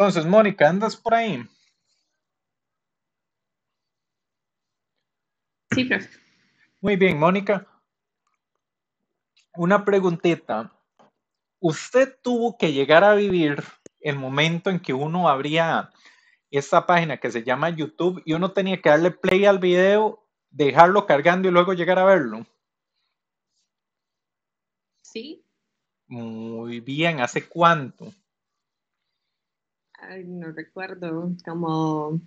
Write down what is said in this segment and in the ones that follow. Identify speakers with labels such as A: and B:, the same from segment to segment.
A: Entonces, Mónica, ¿andas por ahí? Sí, profe. Muy bien, Mónica. Una preguntita. ¿Usted tuvo que llegar a vivir el momento en que uno abría esta página que se llama YouTube y uno tenía que darle play al video, dejarlo cargando y luego llegar a verlo? Sí. Muy bien, ¿hace cuánto?
B: Ay, no recuerdo, como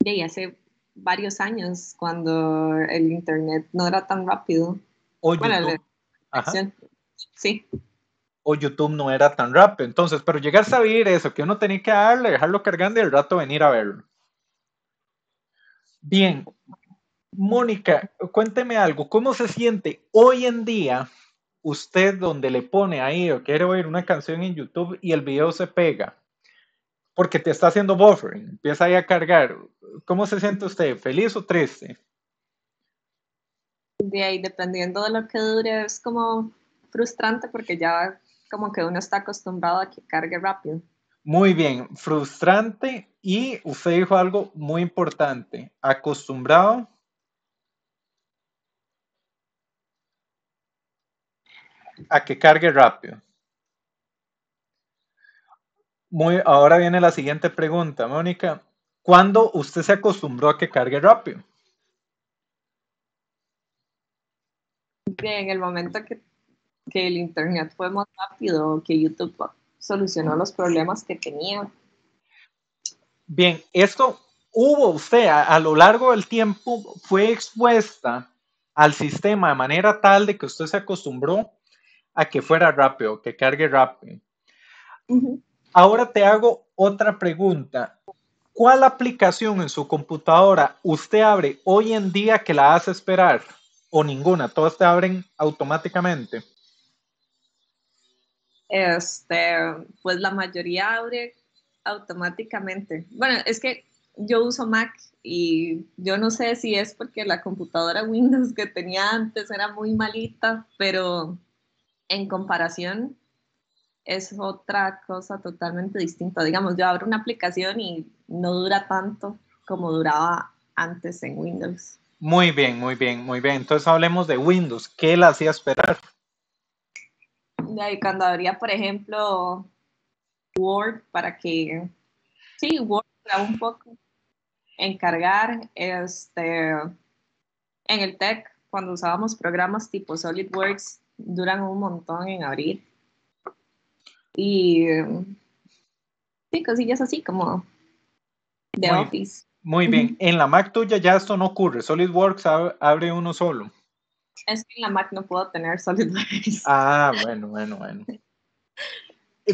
B: de hace varios años cuando el internet no era tan rápido.
A: O YouTube. Sí. O YouTube no era tan rápido. Entonces, pero llegar a saber eso, que uno tenía que darle, dejarlo cargando y el rato venir a verlo. Bien. Mónica, cuénteme algo. ¿Cómo se siente hoy en día usted donde le pone ahí, yo quiero oír una canción en YouTube y el video se pega, porque te está haciendo buffering, empieza ahí a cargar. ¿Cómo se siente usted? ¿Feliz o triste?
B: De ahí, dependiendo de lo que dure, es como frustrante porque ya como que uno está acostumbrado a que cargue rápido.
A: Muy bien, frustrante y usted dijo algo muy importante, acostumbrado a que cargue rápido. Muy, ahora viene la siguiente pregunta, Mónica. ¿Cuándo usted se acostumbró a que cargue rápido?
B: En el momento que, el Internet fue más rápido, que YouTube solucionó los problemas que tenía.
A: Bien, esto hubo usted a lo largo del tiempo, fue expuesta al sistema de manera tal de que usted se acostumbró a que fuera rápido, que cargue rápido. Ahora te hago otra pregunta. ¿Cuál aplicación en su computadora usted abre hoy en día que la hace esperar? ¿O ninguna? ¿Todas te abren automáticamente?
B: Este, pues la mayoría abre automáticamente. Bueno, es que yo uso Mac y yo no sé si es porque la computadora Windows que tenía antes era muy malita, pero en comparación es otra cosa totalmente distinta. Digamos, yo abro una aplicación y no dura tanto como duraba antes en Windows.
A: Muy bien, muy bien, muy bien. Entonces hablemos de Windows. ¿Qué la hacía esperar?
B: cuando abría, por ejemplo, Word para que... Sí, Word era un poco encargar este, en el tech, cuando usábamos programas tipo SolidWorks, duran un montón en abrir. Y sí, cosillas así como de Office.
A: Muy bien. En la Mac tuya ya esto no ocurre. SolidWorks abre uno solo.
B: Es que en la Mac no
A: puedo tener SolidWorks. Ah, bueno, bueno, bueno.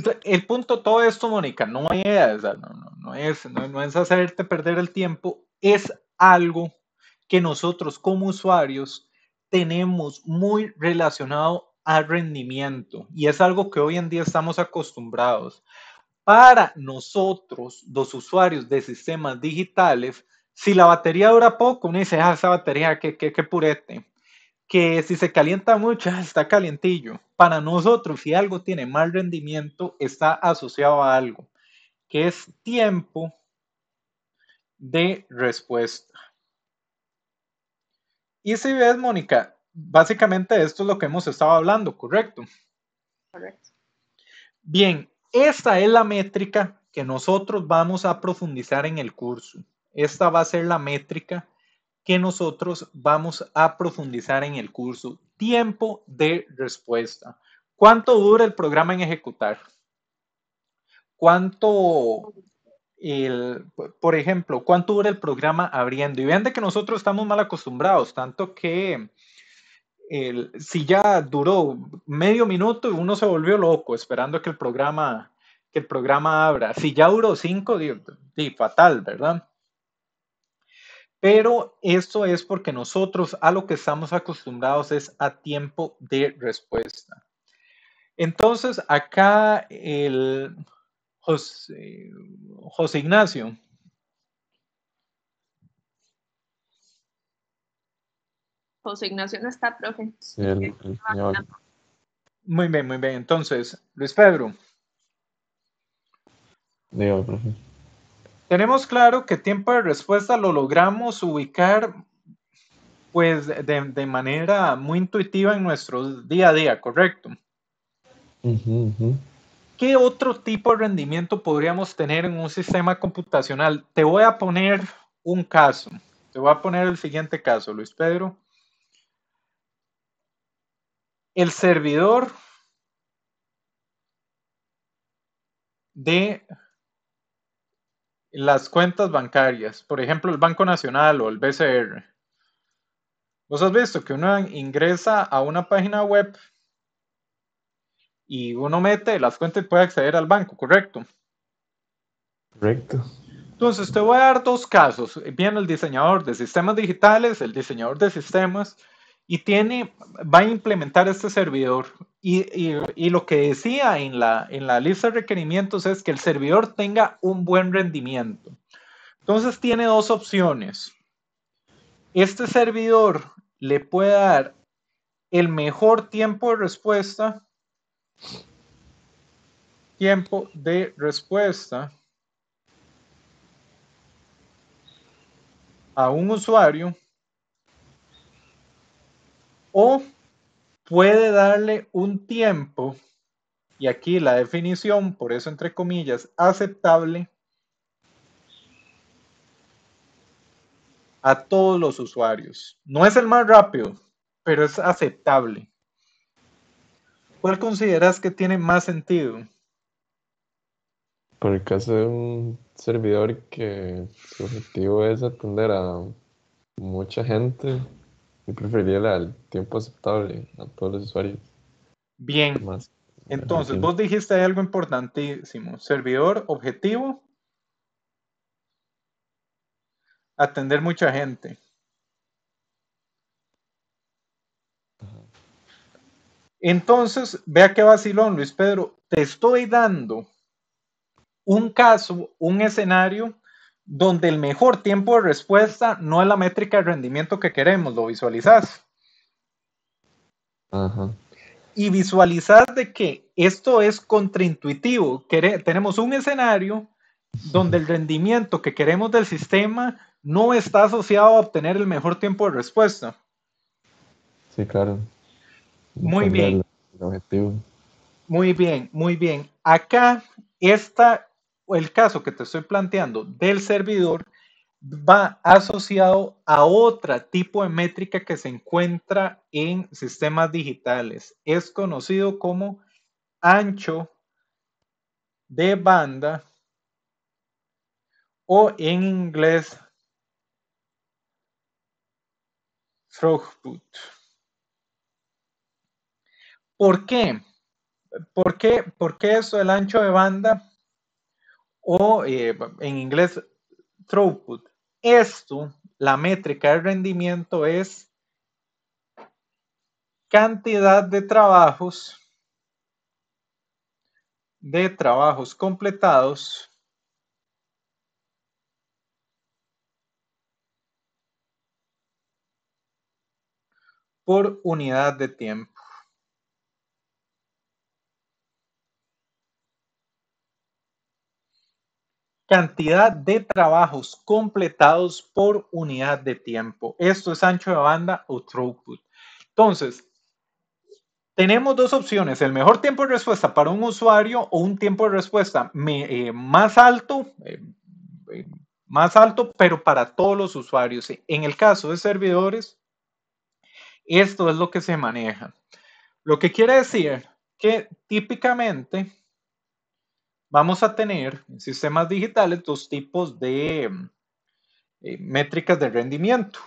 A: Pues, el punto todo esto, Mónica, no no, es, no es hacerte perder el tiempo, es algo que nosotros como usuarios tenemos muy relacionado al rendimiento y es algo que hoy en día estamos acostumbrados. Para nosotros, los usuarios de sistemas digitales, si la batería dura poco, uno dice, ah, esa batería, que qué purete. Que si se calienta mucho, está calientillo. Para nosotros, si algo tiene mal rendimiento, está asociado a algo, que es tiempo de respuesta. Y si ves, Mónica, básicamente esto es lo que hemos estado hablando, ¿correcto? Correcto. Bien, esta es la métrica que nosotros vamos a profundizar en el curso. Esta va a ser la métrica que nosotros vamos a profundizar en el curso. Tiempo de respuesta. ¿Cuánto dura el programa en ejecutar? ¿Cuánto, el, por ejemplo, cuánto dura el programa abriendo. Y vean que nosotros estamos mal acostumbrados, tanto que si ya duró medio minuto, uno se volvió loco esperando que el programa, que el programa abra. Si ya duró cinco, di, fatal, ¿verdad? Pero esto es porque nosotros a lo que estamos acostumbrados es a tiempo de respuesta. Entonces, acá el, eh, José, Ignacio.
B: José Ignacio no está, profe.
A: Muy bien, muy bien. Entonces, Luis Pedro. Tenemos claro que tiempo de respuesta lo logramos ubicar pues de, manera muy intuitiva en nuestro día a día, ¿correcto? ¿qué otro tipo de rendimiento podríamos tener en un sistema computacional? Te voy a poner un caso. Te voy a poner el siguiente caso, Luis Pedro. El servidor de las cuentas bancarias, por ejemplo, el Banco Nacional o el BCR. Vos has visto que uno ingresa a una página web y uno mete las cuentas y puede acceder al banco, ¿correcto? Correcto. Entonces, te voy a dar dos casos. Viene el diseñador de sistemas digitales, el diseñador de sistemas, y tiene, va a implementar este servidor. Y, lo que decía en la, en la lista de requerimientos es que el servidor tenga un buen rendimiento. Entonces, tiene dos opciones. Este servidor le puede dar el mejor tiempo de respuesta Tiempo de respuesta a un usuario o puede darle un tiempo, y aquí la definición, por eso entre comillas, aceptable a todos los usuarios. No es el más rápido, pero es aceptable. ¿Cuál consideras que tiene más sentido? Por el caso de un servidor que su objetivo es atender a mucha gente, y preferiría el tiempo aceptable a todos los usuarios. Bien. Entonces, vos dijiste algo importantísimo. Servidor, objetivo, atender mucha gente. Entonces, vea qué vacilón, Luis Pedro, te estoy dando un caso, un escenario donde el mejor tiempo de respuesta no es la métrica de rendimiento que queremos, lo visualizás. Ajá. Y visualizás de que esto es contraintuitivo. tenemos un escenario donde el rendimiento que queremos del sistema no está asociado a obtener el mejor tiempo de respuesta. Sí, claro. Muy bien. Muy bien, muy bien. Acá está el caso que te estoy planteando del servidor va asociado a otro tipo de métrica que se encuentra en sistemas digitales. Es conocido como ancho de banda o en inglés throughput. ¿Por qué? ¿Por qué, eso, el ancho de banda? O eh, en inglés, throughput. Esto, la métrica de rendimiento es cantidad de trabajos de trabajos completados por unidad de tiempo. cantidad de trabajos completados por unidad de tiempo. Esto es ancho de banda o throughput. Entonces, tenemos dos opciones, el mejor tiempo de respuesta para un usuario o un tiempo de respuesta eh, más alto, eh, eh, más alto, pero para todos los usuarios. En el caso de servidores, esto es lo que se maneja. Lo que quiere decir que típicamente vamos a tener en sistemas digitales dos tipos de mm, eh, métricas de rendimiento.